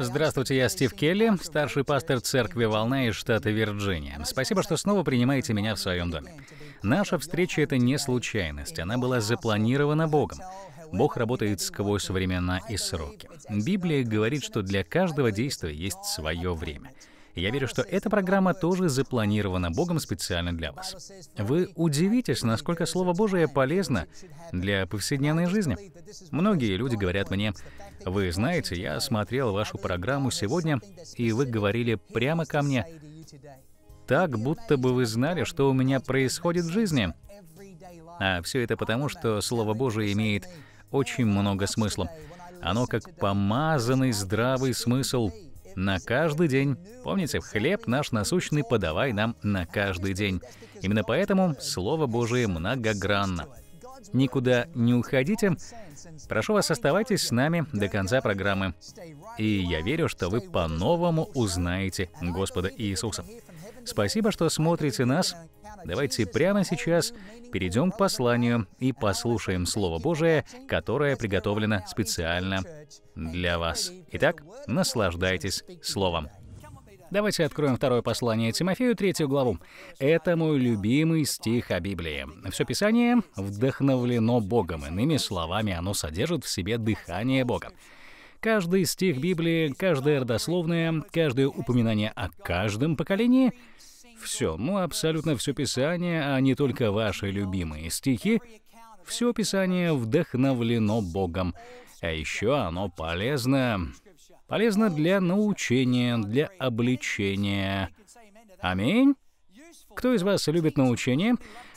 Здравствуйте, я Стив Келли, старший пастор церкви «Волна» из штата Вирджиния. Спасибо, что снова принимаете меня в своем доме. Наша встреча — это не случайность, она была запланирована Богом. Бог работает сквозь времена и сроки. Библия говорит, что для каждого действия есть свое время — я верю, что эта программа тоже запланирована Богом специально для вас. Вы удивитесь, насколько Слово Божие полезно для повседневной жизни. Многие люди говорят мне, «Вы знаете, я смотрел вашу программу сегодня, и вы говорили прямо ко мне, так, будто бы вы знали, что у меня происходит в жизни». А все это потому, что Слово Божие имеет очень много смысла. Оно как помазанный здравый смысл на каждый день. Помните, хлеб наш насущный подавай нам на каждый день. Именно поэтому Слово Божие многогранно. Никуда не уходите. Прошу вас, оставайтесь с нами до конца программы. И я верю, что вы по-новому узнаете Господа Иисуса. Спасибо, что смотрите нас. Давайте прямо сейчас перейдем к посланию и послушаем Слово Божие, которое приготовлено специально для вас. Итак, наслаждайтесь Словом. Давайте откроем второе послание Тимофею, третью главу. Это мой любимый стих о Библии. Все Писание вдохновлено Богом. Иными словами, оно содержит в себе дыхание Бога. Каждый стих Библии, каждое родословное, каждое упоминание о каждом поколении — все, ну абсолютно все Писание, а не только ваши любимые стихи, все Писание вдохновлено Богом. А еще оно полезно. Полезно для научения, для обличения. Аминь. Кто из вас любит научение?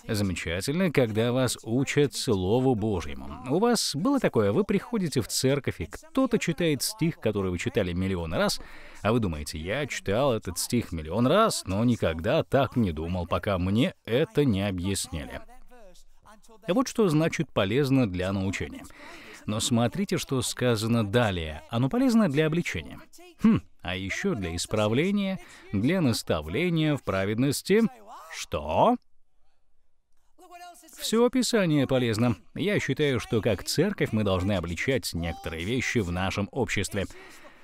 Замечательно, когда вас учат Слову Божьему. У вас было такое, вы приходите в церковь, и кто-то читает стих, который вы читали миллион раз, а вы думаете, я читал этот стих миллион раз, но никогда так не думал, пока мне это не объяснили. И вот что значит полезно для научения. Но смотрите, что сказано далее. Оно полезно для обличения. Хм, а еще для исправления, для наставления в праведности. Что? Все описание полезно. Я считаю, что как церковь мы должны обличать некоторые вещи в нашем обществе.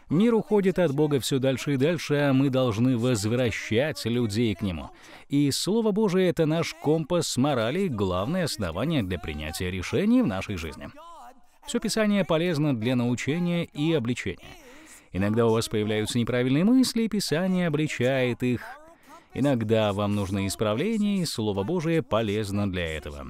Мир уходит от Бога все дальше и дальше, а мы должны возвращать людей к Нему. И Слово Божие — это наш компас морали, главное основание для принятия решений в нашей жизни. Все Писание полезно для научения и обличения. Иногда у вас появляются неправильные мысли, и Писание обличает их. Иногда вам нужны исправления, и Слово Божие полезно для этого.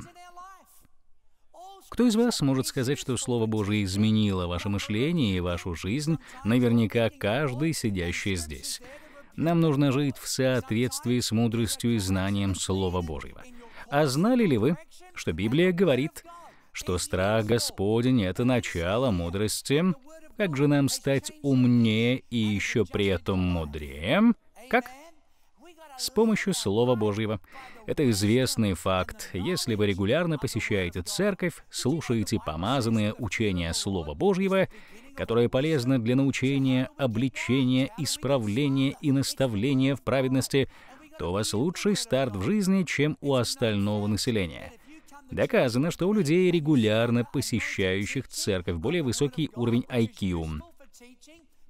Кто из вас может сказать, что Слово Божие изменило ваше мышление и вашу жизнь? Наверняка каждый, сидящий здесь. Нам нужно жить в соответствии с мудростью и знанием Слова Божьего. А знали ли вы, что Библия говорит, что страх Господень — это начало мудрости? Как же нам стать умнее и еще при этом мудрее? Как? с помощью Слова Божьего. Это известный факт. Если вы регулярно посещаете церковь, слушаете помазанное учение Слова Божьего, которое полезно для научения, обличения, исправления и наставления в праведности, то у вас лучший старт в жизни, чем у остального населения. Доказано, что у людей, регулярно посещающих церковь, более высокий уровень IQ,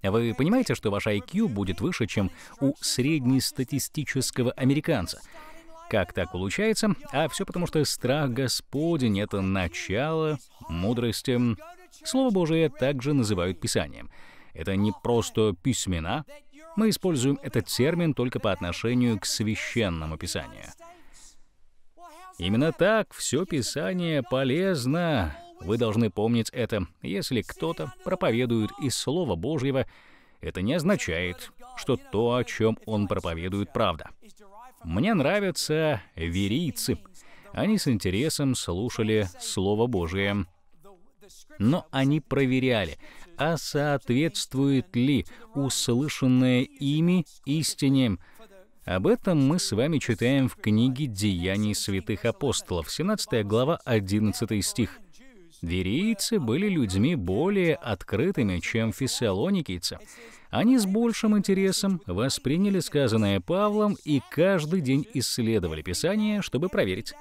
а вы понимаете, что ваш IQ будет выше, чем у среднестатистического американца? Как так получается? А все потому, что страх Господень — это начало мудрости. Слово Божие также называют Писанием. Это не просто письмена. Мы используем этот термин только по отношению к священному Писанию. Именно так все Писание полезно вы должны помнить это. Если кто-то проповедует из Слова Божьего, это не означает, что то, о чем он проповедует, правда. Мне нравятся верийцы. Они с интересом слушали Слово Божие. Но они проверяли, а соответствует ли услышанное ими истине. Об этом мы с вами читаем в книге «Деяний святых апостолов», 17 глава, 11 стих. Верийцы были людьми более открытыми, чем фессалоникийцы. Они с большим интересом восприняли сказанное Павлом и каждый день исследовали Писание, чтобы проверить,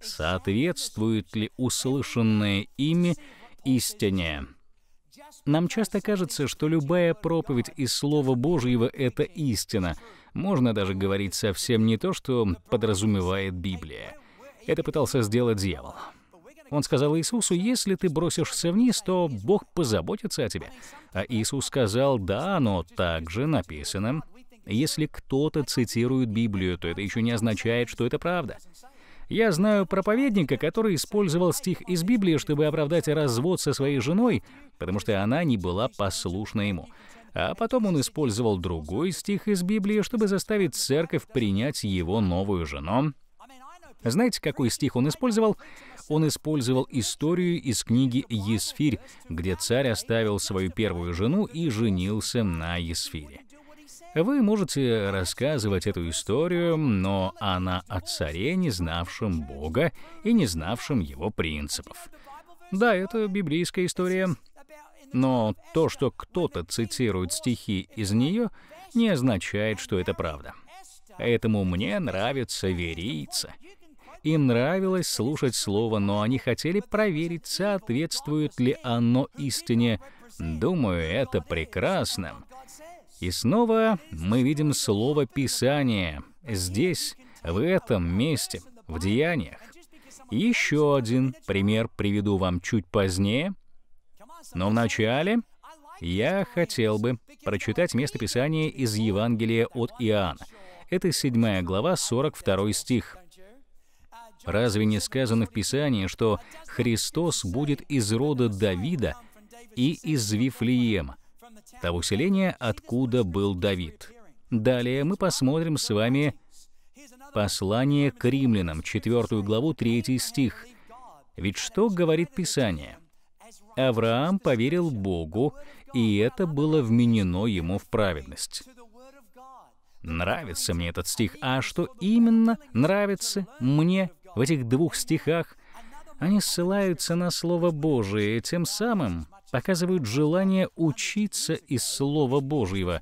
соответствует ли услышанное ими истине. Нам часто кажется, что любая проповедь из Слова Божьего — это истина. Можно даже говорить совсем не то, что подразумевает Библия. Это пытался сделать дьявол. Он сказал Иисусу, если ты бросишься вниз, то Бог позаботится о тебе. А Иисус сказал, да, но также написано, если кто-то цитирует Библию, то это еще не означает, что это правда. Я знаю проповедника, который использовал стих из Библии, чтобы оправдать развод со своей женой, потому что она не была послушна ему. А потом он использовал другой стих из Библии, чтобы заставить церковь принять его новую жену. Знаете, какой стих он использовал? он использовал историю из книги «Есфирь», где царь оставил свою первую жену и женился на Есфире. Вы можете рассказывать эту историю, но она о царе, не знавшем Бога и не знавшем его принципов. Да, это библейская история, но то, что кто-то цитирует стихи из нее, не означает, что это правда. Поэтому мне нравится вериться. Им нравилось слушать слово, но они хотели проверить, соответствует ли оно истине. Думаю, это прекрасно. И снова мы видим слово «писание» здесь, в этом месте, в деяниях. Еще один пример приведу вам чуть позднее, но вначале я хотел бы прочитать местописание из Евангелия от Иоанна. Это 7 глава, 42 стих. Разве не сказано в Писании, что Христос будет из рода Давида и из Вифлеема, того селения, откуда был Давид? Далее мы посмотрим с вами послание к римлянам, 4 главу, 3 стих. Ведь что говорит Писание? Авраам поверил Богу, и это было вменено ему в праведность. Нравится мне этот стих, а что именно нравится мне в этих двух стихах они ссылаются на Слово Божие, и тем самым показывают желание учиться из Слова Божьего.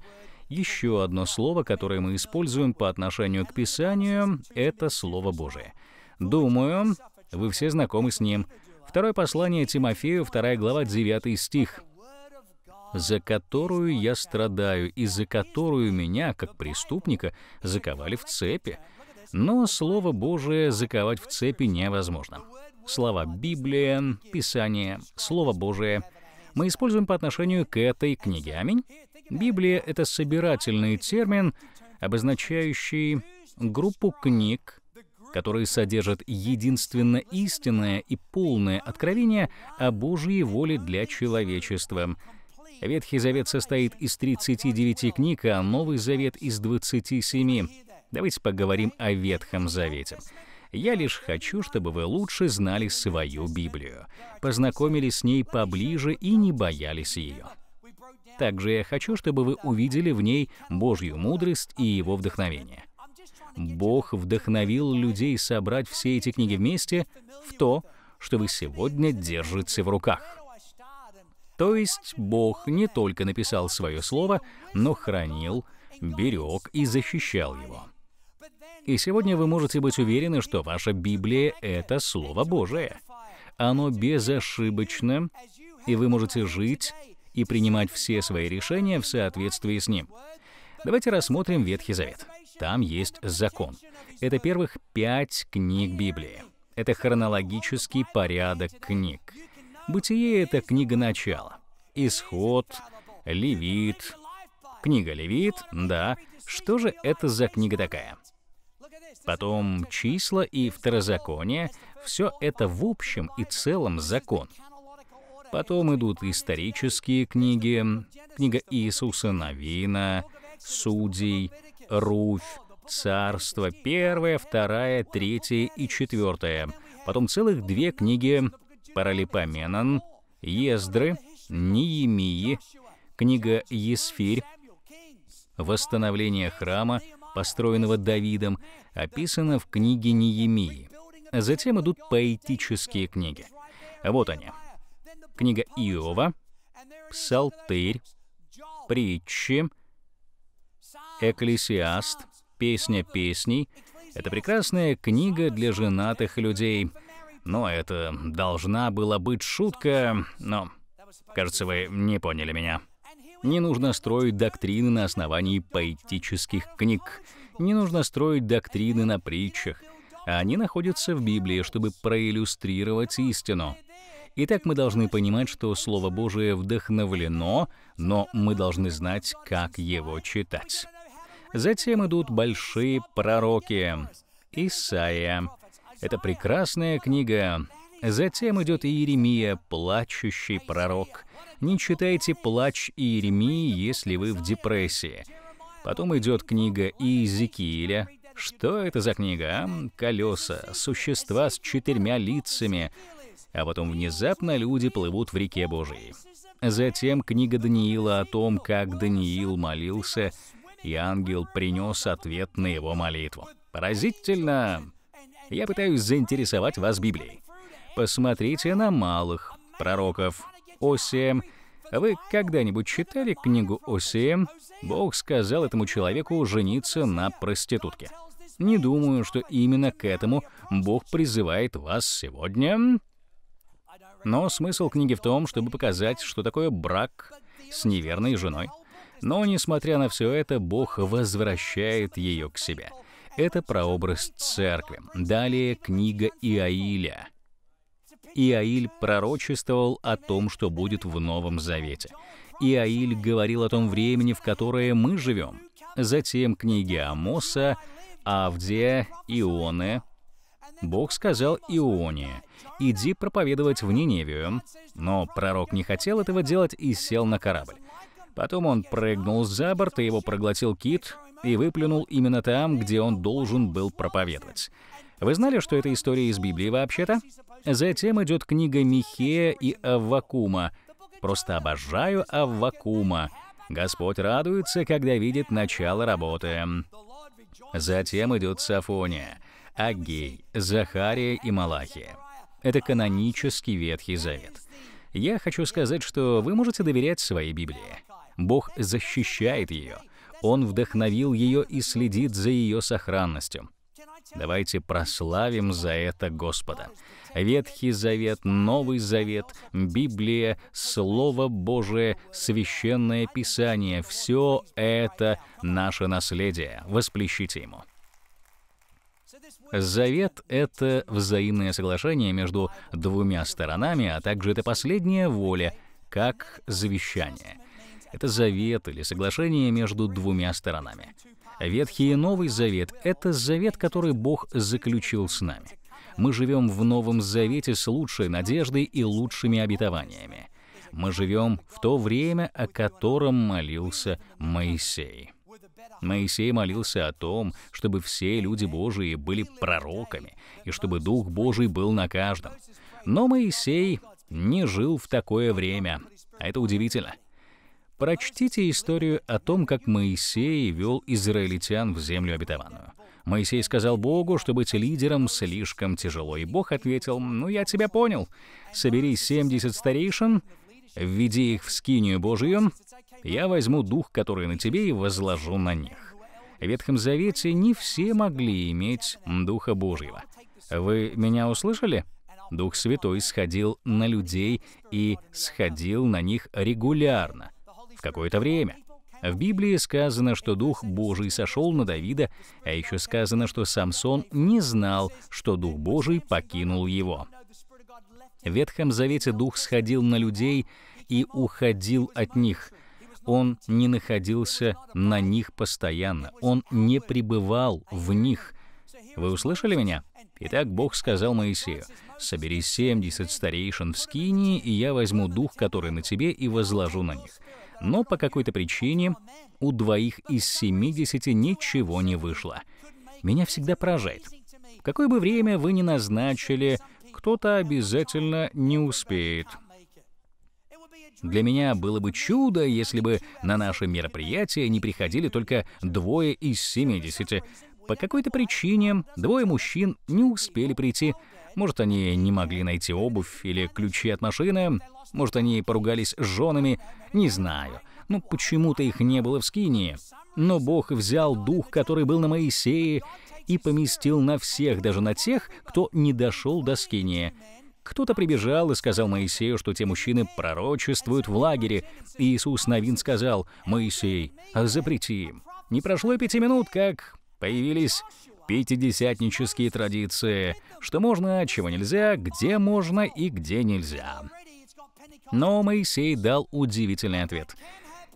Еще одно слово, которое мы используем по отношению к Писанию, это Слово Божие. Думаю, вы все знакомы с ним. Второе послание Тимофею, 2 глава, 9 стих. «За которую я страдаю, и за которую меня, как преступника, заковали в цепи, но Слово Божие заковать в цепи невозможно. Слова Библия, Писание, Слово Божие мы используем по отношению к этой книге. Аминь. Библия — это собирательный термин, обозначающий группу книг, которые содержат единственно истинное и полное откровение о Божьей воле для человечества. Ветхий Завет состоит из 39 книг, а Новый Завет — из 27. Давайте поговорим о Ветхом Завете. Я лишь хочу, чтобы вы лучше знали свою Библию, познакомились с ней поближе и не боялись ее. Также я хочу, чтобы вы увидели в ней Божью мудрость и его вдохновение. Бог вдохновил людей собрать все эти книги вместе в то, что вы сегодня держите в руках. То есть Бог не только написал свое слово, но хранил, берег и защищал его. И сегодня вы можете быть уверены, что ваша Библия — это Слово Божие. Оно безошибочно, и вы можете жить и принимать все свои решения в соответствии с ним. Давайте рассмотрим Ветхий Завет. Там есть закон. Это первых пять книг Библии. Это хронологический порядок книг. Бытие — это книга начала. Исход, Левит. Книга Левит, да. Что же это за книга такая? потом числа и второзаконие, все это в общем и целом закон. Потом идут исторические книги, книга Иисуса Навина, Судей, Руфь, Царство, первая, вторая, третья и четвертая. Потом целых две книги Паралипоменон, Ездры, Неемии, книга Есфирь, Восстановление храма построенного Давидом, описано в книге Неемии. затем идут поэтические книги. Вот они. Книга Иова, Псалтырь, Притчи, Экклесиаст, Песня песней. Это прекрасная книга для женатых людей. Но это должна была быть шутка, но... Кажется, вы не поняли меня. Не нужно строить доктрины на основании поэтических книг. Не нужно строить доктрины на притчах. Они находятся в Библии, чтобы проиллюстрировать истину. Итак, мы должны понимать, что Слово Божие вдохновлено, но мы должны знать, как его читать. Затем идут большие пророки. Исаия. Это прекрасная книга. Затем идет Иеремия, плачущий пророк. Не читайте «Плач Иеремии», если вы в депрессии. Потом идет книга Иезекииля. Что это за книга? А? Колеса, существа с четырьмя лицами. А потом внезапно люди плывут в реке Божией. Затем книга Даниила о том, как Даниил молился, и ангел принес ответ на его молитву. Поразительно! Я пытаюсь заинтересовать вас Библией. Посмотрите на малых пророков. Осиэм. Вы когда-нибудь читали книгу Осиэм? Бог сказал этому человеку жениться на проститутке. Не думаю, что именно к этому Бог призывает вас сегодня. Но смысл книги в том, чтобы показать, что такое брак с неверной женой. Но, несмотря на все это, Бог возвращает ее к себе. Это прообраз церкви. Далее книга Иаиля. Иаиль пророчествовал о том, что будет в Новом Завете. Иаиль говорил о том времени, в которое мы живем. Затем книги Амоса, Авдия, Ионы. Бог сказал Ионе, «Иди проповедовать в Ниневию». Но пророк не хотел этого делать и сел на корабль. Потом он прыгнул за борт, и его проглотил кит и выплюнул именно там, где он должен был проповедовать. Вы знали, что это история из Библии вообще-то? Затем идет книга Михея и Аввакума. Просто обожаю Аввакума. Господь радуется, когда видит начало работы. Затем идет Сафония, Агей, Захария и Малахия. Это канонический Ветхий Завет. Я хочу сказать, что вы можете доверять своей Библии. Бог защищает ее. Он вдохновил ее и следит за ее сохранностью. Давайте прославим за это Господа. Ветхий Завет, Новый Завет, Библия, Слово Божие, Священное Писание — все это наше наследие. Восплещите Ему. Завет — это взаимное соглашение между двумя сторонами, а также это последняя воля, как завещание. Это завет или соглашение между двумя сторонами. Ветхий и Новый Завет — это завет, который Бог заключил с нами. Мы живем в Новом Завете с лучшей надеждой и лучшими обетованиями. Мы живем в то время, о котором молился Моисей. Моисей молился о том, чтобы все люди Божии были пророками, и чтобы Дух Божий был на каждом. Но Моисей не жил в такое время, а это удивительно — Прочтите историю о том, как Моисей вел израильтян в землю обетованную. Моисей сказал Богу, что быть лидером слишком тяжело, и Бог ответил, «Ну, я тебя понял. Собери 70 старейшин, введи их в скинию Божию, я возьму дух, который на тебе, и возложу на них». В Ветхом Завете не все могли иметь Духа Божьего. Вы меня услышали? Дух Святой сходил на людей и сходил на них регулярно какое-то время. В Библии сказано, что Дух Божий сошел на Давида, а еще сказано, что Самсон не знал, что Дух Божий покинул его. В Ветхом Завете Дух сходил на людей и уходил от них. Он не находился на них постоянно, он не пребывал в них. Вы услышали меня? Итак, Бог сказал Моисею, «Собери 70 старейшин в Скинии, и я возьму дух, который на тебе, и возложу на них» но по какой-то причине у двоих из 70 ничего не вышло. Меня всегда поражает. В какое бы время вы ни назначили, кто-то обязательно не успеет. Для меня было бы чудо, если бы на наше мероприятие не приходили только двое из 70. По какой-то причине двое мужчин не успели прийти, может, они не могли найти обувь или ключи от машины, может, они поругались с женами, не знаю. Но ну, почему-то их не было в Скинии. Но Бог взял дух, который был на Моисее, и поместил на всех, даже на тех, кто не дошел до Скинии. Кто-то прибежал и сказал Моисею, что те мужчины пророчествуют в лагере. И Иисус Новин сказал, «Моисей, запрети им». Не прошло и пяти минут, как появились пятидесятнические традиции, что можно, чего нельзя, где можно и где нельзя. Но Моисей дал удивительный ответ.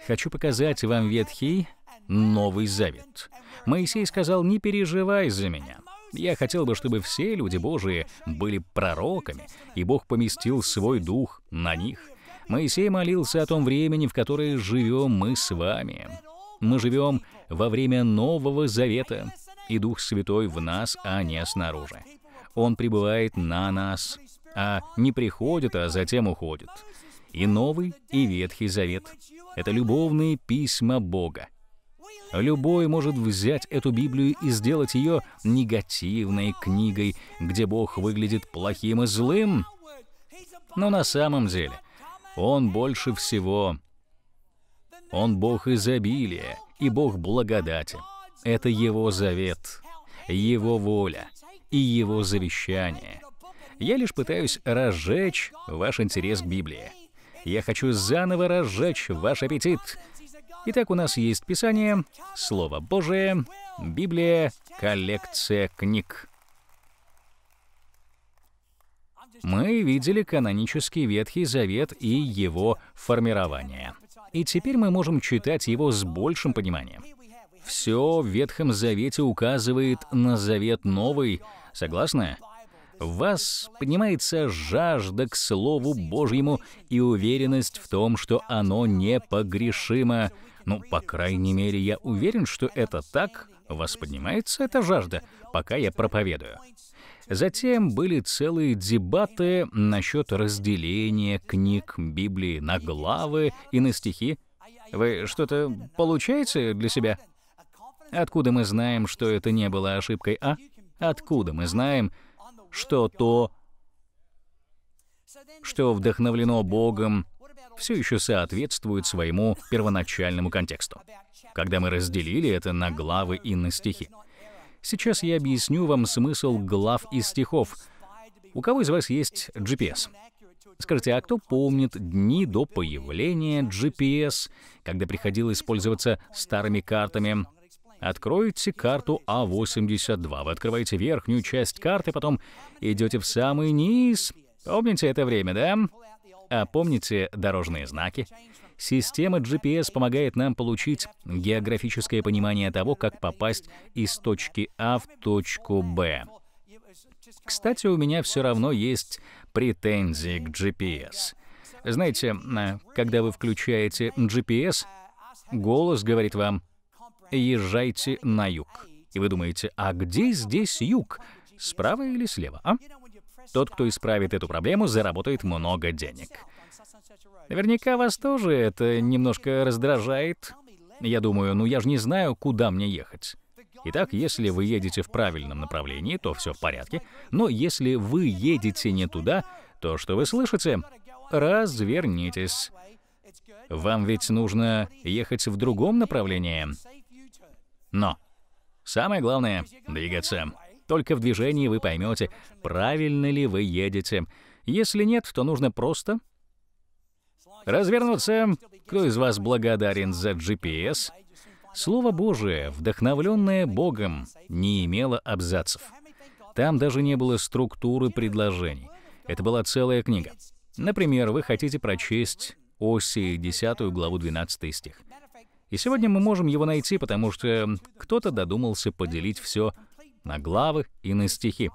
«Хочу показать вам Ветхий Новый Завет». Моисей сказал, «Не переживай за меня». Я хотел бы, чтобы все люди Божии были пророками, и Бог поместил свой дух на них. Моисей молился о том времени, в которое живем мы с вами. Мы живем во время Нового Завета, и Дух Святой в нас, а не снаружи. Он пребывает на нас, а не приходит, а затем уходит. И Новый, и Ветхий Завет — это любовные письма Бога. Любой может взять эту Библию и сделать ее негативной книгой, где Бог выглядит плохим и злым. Но на самом деле Он больше всего. Он Бог изобилия и Бог благодати. Это Его завет, Его воля и Его завещание. Я лишь пытаюсь разжечь ваш интерес к Библии. Я хочу заново разжечь ваш аппетит. Итак, у нас есть Писание, Слово Божие, Библия, коллекция книг. Мы видели канонический Ветхий Завет и его формирование. И теперь мы можем читать его с большим пониманием. Все в Ветхом Завете указывает на Завет Новый. Согласны? В вас поднимается жажда к Слову Божьему и уверенность в том, что оно непогрешимо. Ну, по крайней мере, я уверен, что это так. У вас поднимается эта жажда, пока я проповедую. Затем были целые дебаты насчет разделения книг Библии на главы и на стихи. Вы что-то получаете для себя? Откуда мы знаем, что это не было ошибкой, а? Откуда мы знаем, что то, что вдохновлено Богом, все еще соответствует своему первоначальному контексту, когда мы разделили это на главы и на стихи. Сейчас я объясню вам смысл глав и стихов. У кого из вас есть GPS? Скажите, а кто помнит дни до появления GPS, когда приходилось пользоваться старыми картами, Откройте карту А82. Вы открываете верхнюю часть карты, потом идете в самый низ. Помните это время, да? А помните дорожные знаки? Система GPS помогает нам получить географическое понимание того, как попасть из точки А в точку Б. Кстати, у меня все равно есть претензии к GPS. Знаете, э, когда вы включаете GPS, голос говорит вам езжайте на юг. И вы думаете, а где здесь юг? Справа или слева, а? Тот, кто исправит эту проблему, заработает много денег. Наверняка вас тоже это немножко раздражает. Я думаю, ну я же не знаю, куда мне ехать. Итак, если вы едете в правильном направлении, то все в порядке. Но если вы едете не туда, то что вы слышите? Развернитесь. Вам ведь нужно ехать в другом направлении. Но самое главное — двигаться. Только в движении вы поймете, правильно ли вы едете. Если нет, то нужно просто развернуться. Кто из вас благодарен за GPS? Слово Божие, вдохновленное Богом, не имело абзацев. Там даже не было структуры предложений. Это была целая книга. Например, вы хотите прочесть Осии 10 главу 12 стих. И сегодня мы можем его найти, потому что э, кто-то додумался поделить все на главы и на стихи.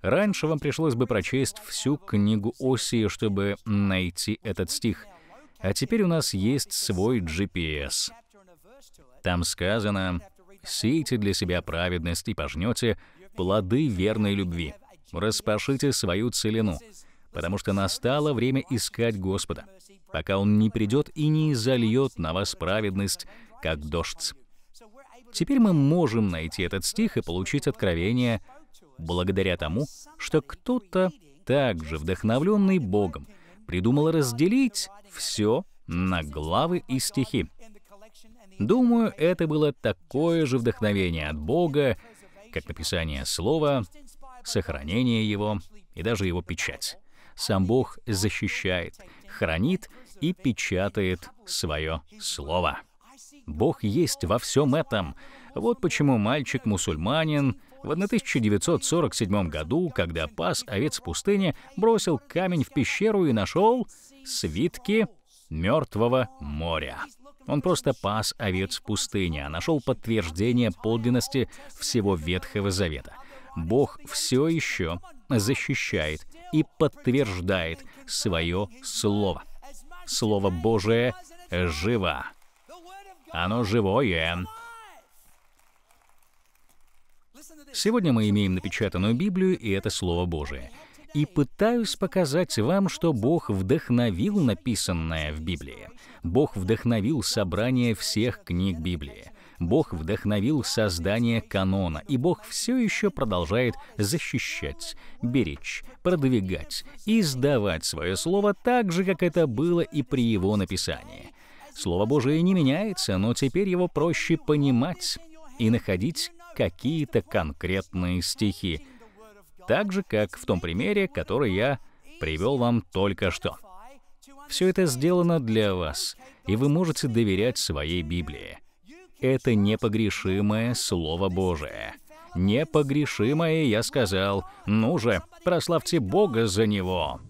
Раньше вам пришлось бы прочесть всю книгу Осии, чтобы найти этот стих. А теперь у нас есть свой GPS. Там сказано «Сейте для себя праведность и пожнете плоды верной любви. Распашите свою целину, потому что настало время искать Господа пока Он не придет и не зальет на вас праведность, как дождь. Теперь мы можем найти этот стих и получить откровение благодаря тому, что кто-то, также вдохновленный Богом, придумал разделить все на главы и стихи. Думаю, это было такое же вдохновение от Бога, как написание слова, сохранение его и даже его печать сам Бог защищает, хранит и печатает свое слово. Бог есть во всем этом. Вот почему мальчик-мусульманин в 1947 году, когда пас овец в пустыне, бросил камень в пещеру и нашел свитки Мертвого моря. Он просто пас овец в пустыне, а нашел подтверждение подлинности всего Ветхого Завета. Бог все еще защищает и подтверждает свое слово. Слово Божие живо. Оно живое. Сегодня мы имеем напечатанную Библию, и это Слово Божие. И пытаюсь показать вам, что Бог вдохновил написанное в Библии. Бог вдохновил собрание всех книг Библии. Бог вдохновил создание канона, и Бог все еще продолжает защищать, беречь, продвигать и издавать свое слово так же, как это было и при его написании. Слово Божие не меняется, но теперь его проще понимать и находить какие-то конкретные стихи, так же, как в том примере, который я привел вам только что. Все это сделано для вас, и вы можете доверять своей Библии это непогрешимое Слово Божие. Непогрешимое, я сказал. Ну же, прославьте Бога за него.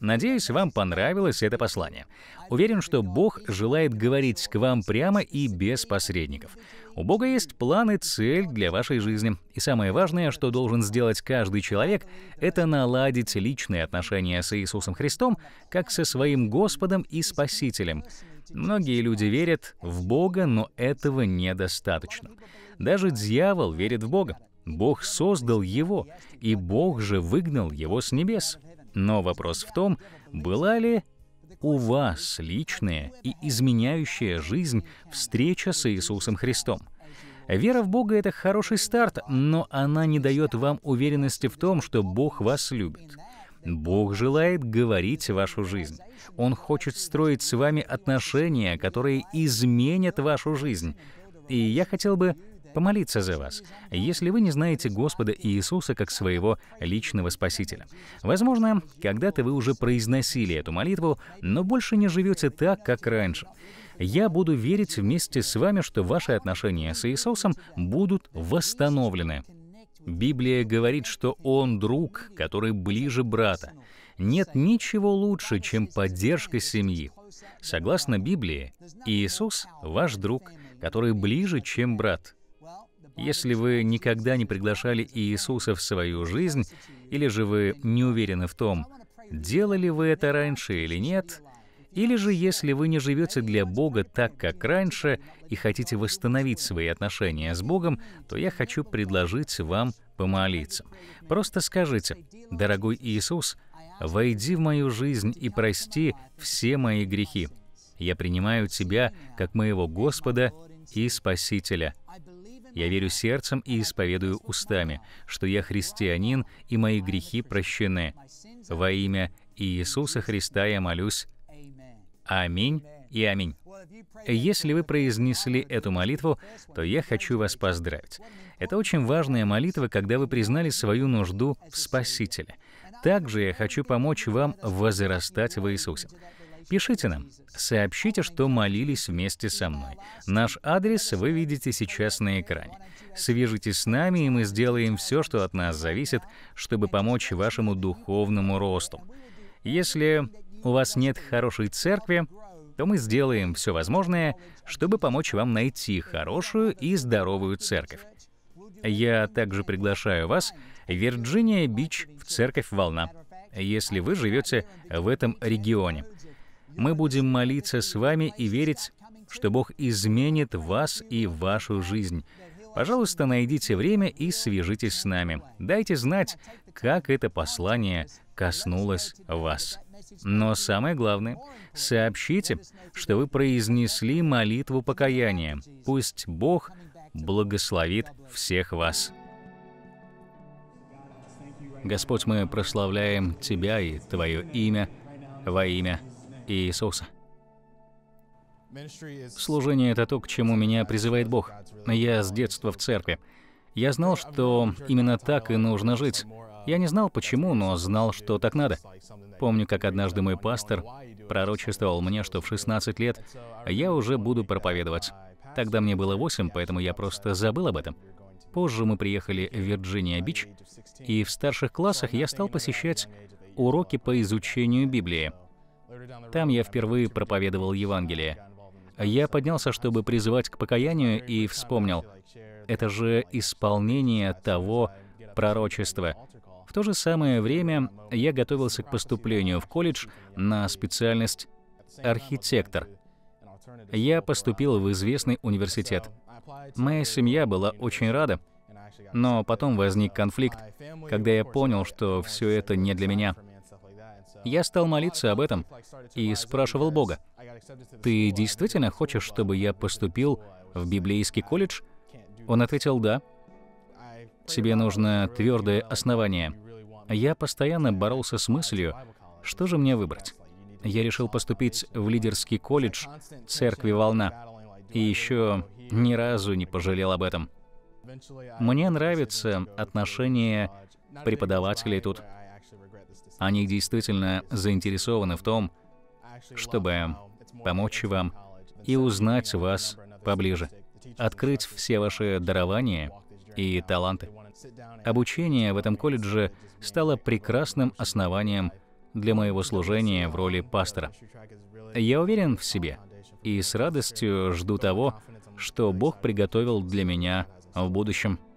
Надеюсь, вам понравилось это послание. Уверен, что Бог желает говорить к вам прямо и без посредников. У Бога есть план и цель для вашей жизни. И самое важное, что должен сделать каждый человек, это наладить личные отношения с Иисусом Христом, как со своим Господом и Спасителем. Многие люди верят в Бога, но этого недостаточно. Даже дьявол верит в Бога. Бог создал его, и Бог же выгнал его с небес. Но вопрос в том, была ли у вас личная и изменяющая жизнь встреча с Иисусом Христом. Вера в Бога — это хороший старт, но она не дает вам уверенности в том, что Бог вас любит. Бог желает говорить вашу жизнь. Он хочет строить с вами отношения, которые изменят вашу жизнь. И я хотел бы помолиться за вас, если вы не знаете Господа Иисуса как своего личного Спасителя. Возможно, когда-то вы уже произносили эту молитву, но больше не живете так, как раньше. Я буду верить вместе с вами, что ваши отношения с Иисусом будут восстановлены. Библия говорит, что он друг, который ближе брата. Нет ничего лучше, чем поддержка семьи. Согласно Библии, Иисус — ваш друг, который ближе, чем брат. Если вы никогда не приглашали Иисуса в свою жизнь, или же вы не уверены в том, делали вы это раньше или нет — или же, если вы не живете для Бога так, как раньше, и хотите восстановить свои отношения с Богом, то я хочу предложить вам помолиться. Просто скажите, «Дорогой Иисус, войди в мою жизнь и прости все мои грехи. Я принимаю Тебя как моего Господа и Спасителя». Я верю сердцем и исповедую устами, что я христианин и мои грехи прощены. Во имя Иисуса Христа я молюсь. Аминь и аминь. Если вы произнесли эту молитву, то я хочу вас поздравить. Это очень важная молитва, когда вы признали свою нужду в Спасителе. Также я хочу помочь вам возрастать в Иисусе. Пишите нам, сообщите, что молились вместе со мной. Наш адрес вы видите сейчас на экране. Свяжитесь с нами, и мы сделаем все, что от нас зависит, чтобы помочь вашему духовному росту. Если у вас нет хорошей церкви, то мы сделаем все возможное, чтобы помочь вам найти хорошую и здоровую церковь. Я также приглашаю вас в Вирджиния-Бич в церковь «Волна», если вы живете в этом регионе. Мы будем молиться с вами и верить, что Бог изменит вас и вашу жизнь. Пожалуйста, найдите время и свяжитесь с нами. Дайте знать, как это послание коснулось вас. Но самое главное, сообщите, что вы произнесли молитву покаяния. Пусть Бог благословит всех вас. Господь, мы прославляем Тебя и Твое имя во имя Иисуса. Служение — это то, к чему меня призывает Бог. Я с детства в церкви. Я знал, что именно так и нужно жить. Я не знал почему, но знал, что так надо. Помню, как однажды мой пастор пророчествовал мне, что в 16 лет я уже буду проповедовать. Тогда мне было 8, поэтому я просто забыл об этом. Позже мы приехали в Вирджиния-Бич, и в старших классах я стал посещать уроки по изучению Библии. Там я впервые проповедовал Евангелие. Я поднялся, чтобы призывать к покаянию, и вспомнил, это же исполнение того пророчества. В то же самое время я готовился к поступлению в колледж на специальность архитектор. Я поступил в известный университет. Моя семья была очень рада, но потом возник конфликт, когда я понял, что все это не для меня. Я стал молиться об этом и спрашивал Бога, «Ты действительно хочешь, чтобы я поступил в библейский колледж?» Он ответил «Да». «Тебе нужно твердое основание я постоянно боролся с мыслью, что же мне выбрать. Я решил поступить в лидерский колледж церкви «Волна», и еще ни разу не пожалел об этом. Мне нравится отношение преподавателей тут. Они действительно заинтересованы в том, чтобы помочь вам и узнать вас поближе, открыть все ваши дарования и таланты. Обучение в этом колледже стало прекрасным основанием для моего служения в роли пастора. Я уверен в себе и с радостью жду того, что Бог приготовил для меня в будущем.